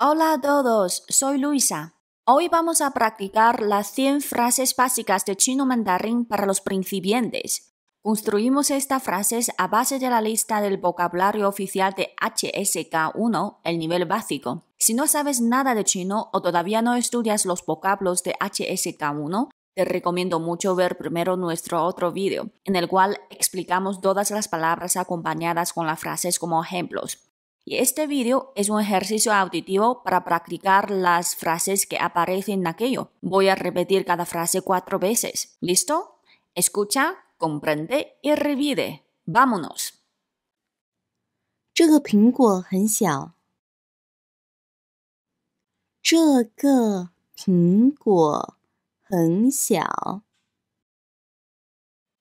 Hola a todos, soy Luisa. Hoy vamos a practicar las 100 frases básicas de chino mandarín para los principiantes. Construimos estas frases a base de la lista del vocabulario oficial de HSK1, el nivel básico. Si no sabes nada de chino o todavía no estudias los vocablos de HSK1, te recomiendo mucho ver primero nuestro otro vídeo, en el cual explicamos todas las palabras acompañadas con las frases como ejemplos. Y este vídeo es un ejercicio auditivo para practicar las frases que aparecen en aquello. Voy a repetir cada frase cuatro veces. ¿Listo? Escucha, comprende y revide. Vámonos.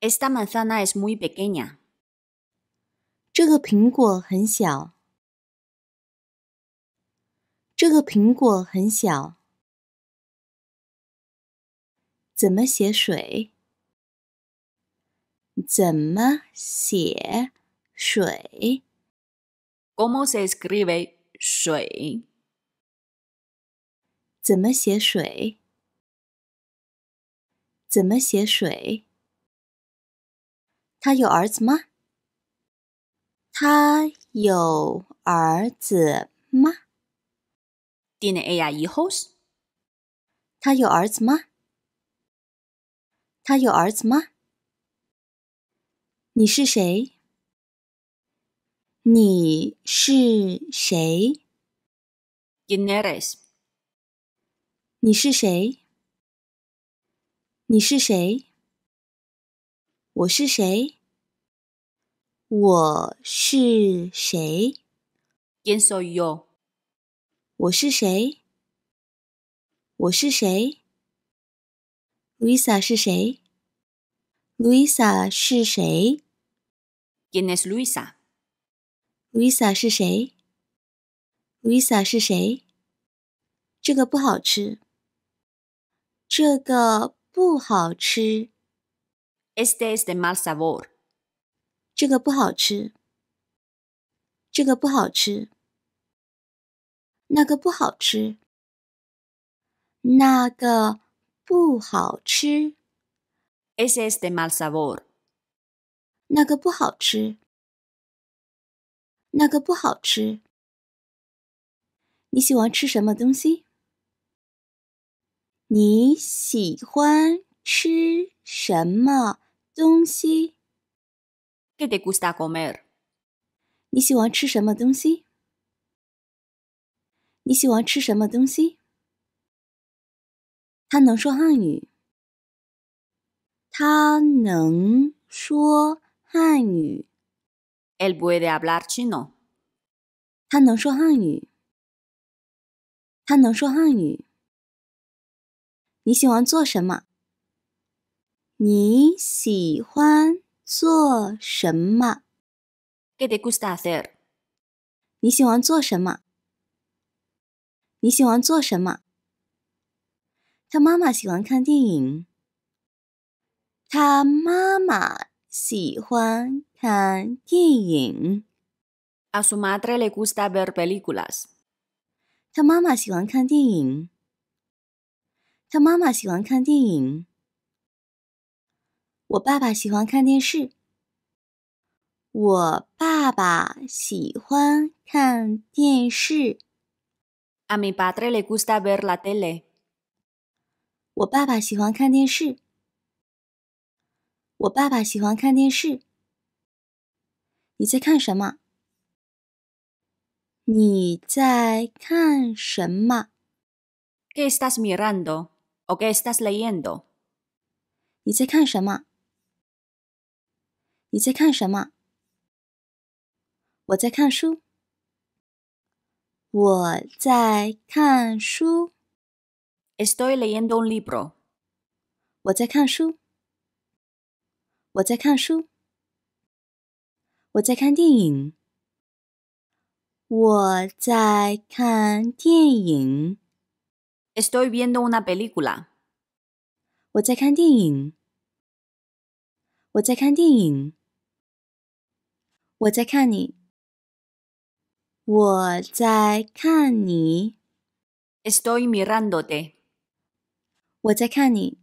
Esta manzana es muy pequeña. 这个苹果很小。怎么写水？怎么写水？Cómo se escribe 水？怎么写水？怎么写水？他有儿子吗？他有儿子吗？迪内哎 i 以后是？他有儿子吗？他有儿子吗？你是谁？你是谁？你是谁？你是谁？我是谁？我是谁？我是谁？我是谁 l u i s a 是谁 l u i s a 是谁？Quién es l u i s a l u i s a 是谁 l u i s a 是谁？这个不好吃。这个不好吃。Este es de mal sabor。这个不好吃。这个不好吃。那个不好吃，那个不好吃。Ese es de mal sabor。那个不好吃，那个不好吃。你喜欢吃什么东西？你喜欢吃什么东西？¿Qué te gusta comer？你喜欢吃什么东西？你喜欢吃什么东西？他能说汉语。他能说汉语。l puede hablar chino。他能说汉语。他能说汉语。你喜欢做什么？你喜欢做什么？Qué te gusta hacer？你喜欢做什么？你喜欢做什么？他妈妈喜欢看电影。他妈妈喜欢看电影。A su madre le gusta ver películas。他妈妈喜欢看电影。他妈妈喜欢看电影。我爸爸喜欢看电视。我爸爸喜欢看电视。A mi padre le gusta ver la tele. ¿Qué estás mirando o qué estás leyendo? leyendo？你在看什么？你在看什么？我在看书。我在看书，estoy leyendo un libro。我在看书，我在看书，我在看电影，我在看电影，estoy viendo una película。我在看电影，我在看电影，我在看你。Estoy mirándote. 我在看你。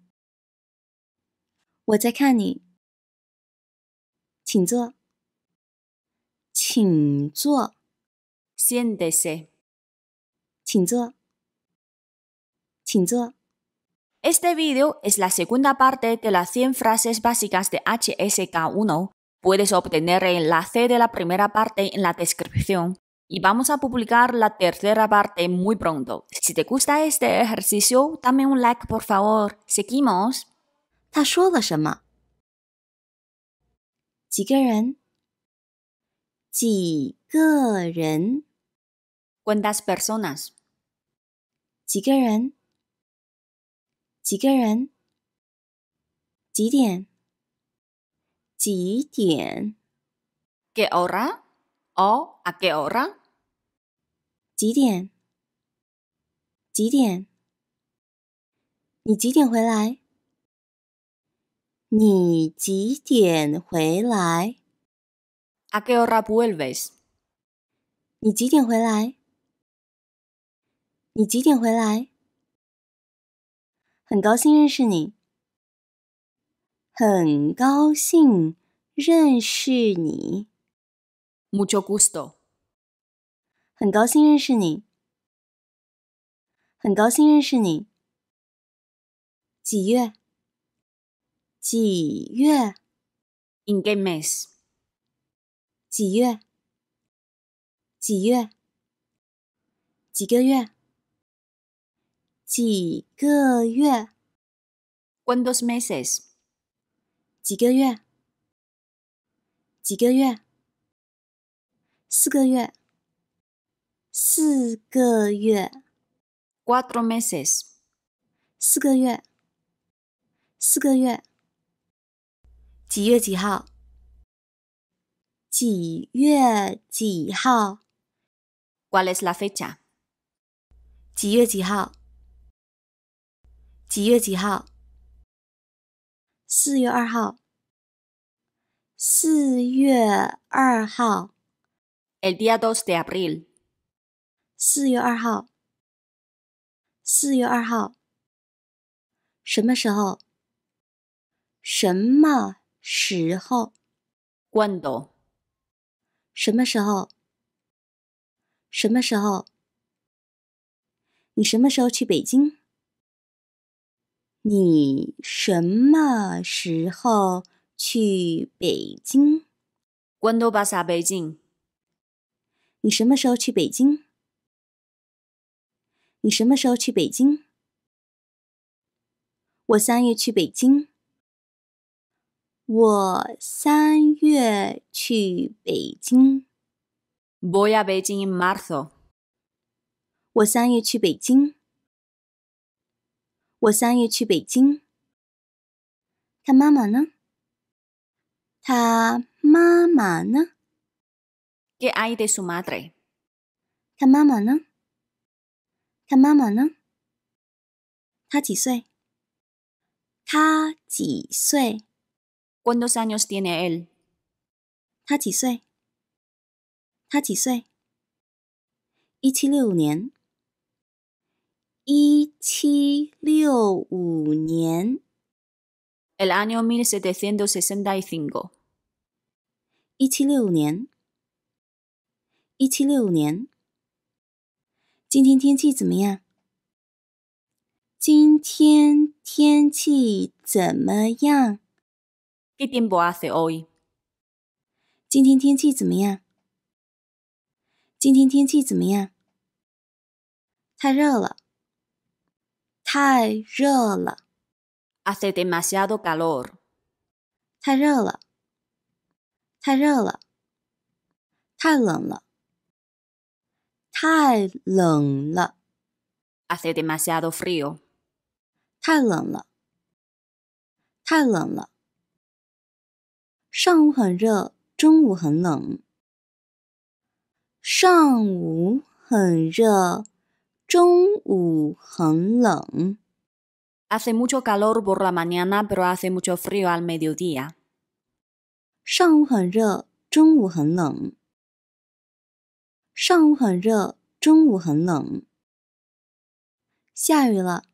Estoy Este video es la segunda parte de las 100 frases básicas de HSK1. Puedes obtener el enlace de la primera parte en la descripción y vamos a publicar la tercera parte muy pronto. Si te gusta este ejercicio, dame un like por favor. Seguimos. personas. ¿Qué hora? ¿O a qué hora? 几点？几点？你几点回来？你几点回来？¿A qué hora vuelves？你几点回来？你几点回来？很高兴认识你。很高兴认识你。Mucho gusto. 很高兴认识你。很高兴认识你。几月？几月？In games。几月？几月？几个月？几个月？Windows m e s s e s 几个月？几个月？四个月。四个月，cuatro meses，四个月，四个月，几月几号？几月几号？cuales la fecha？几月几号？几月几号？四月二号，四月二号，el día dos de abril。四月二号，四月二号。什么时候？什么时候？关岛。什么时候？什么时候？你什么时候去北京？你什么时候去北京？关岛巴萨北京。你什么时候去北京？你什么时候去北京？我三月去北京。我三月去北京。voy a Beijing en marzo。我三月去北京。我三月去北京。他妈妈呢？他妈妈呢？¿Qué hay de su madre？他妈妈呢？看妈妈呢？她几岁？她几岁？Cuántos años tiene él？她几岁？她几岁？一七六五年，一七六五年，el año mil setecientos sesenta y cinco，一七六年，一七六年。今天天气怎么样？今天天气怎么样？今天天气怎么样？今天天气怎么样？今天天气怎么样？太热了，太热了。太热了，太热了。太冷了。太冷了，hace demasiado frío，太冷了，太冷了。上午很热，中午很冷。上午很热，中午很冷。hace mucho calor por la mañana, pero hace mucho frío al mediodía。上午很热，中午很冷。上午很热，中午很冷。下雨了，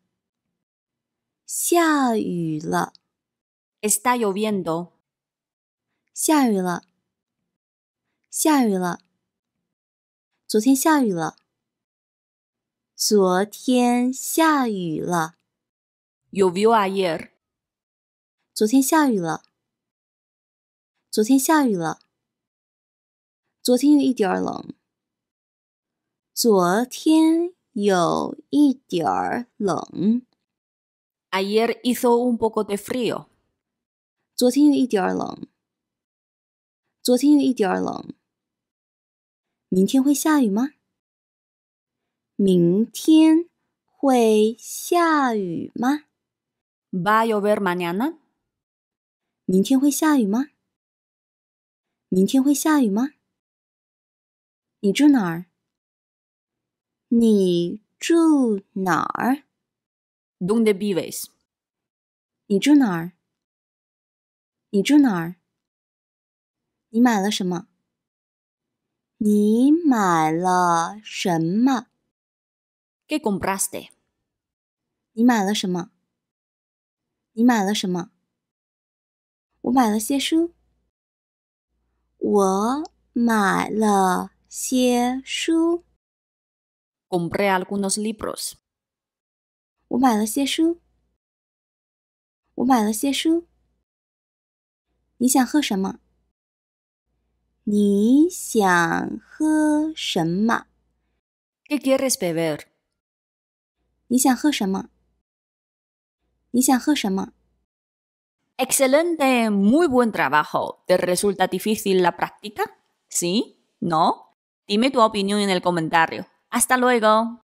下雨了，下雨了，下雨了。昨天下雨了，昨天下雨了，昨天下雨了，昨天下雨了。昨天有一点冷。昨天有一点儿冷。Ayer hizo un poco de frío。昨天有一点儿冷。昨天有一点儿冷。明天会下雨吗？明天会下雨吗 v ver mañana。明天会下雨吗？明天会下雨吗？你住哪儿？你住哪儿？Donde vives？你住哪儿？你住哪儿？你买了什么？你买了什么？Qué compraste？你买了什么？你买了什么？我买了些书。我买了些书。Compré algunos libros. ¿Qué quieres beber? ¡Excelente! muy buen trabajo. ¿Te resulta difícil la práctica? ¿Sí? ¿No? Dime tu opinión en el comentario. Hasta luego.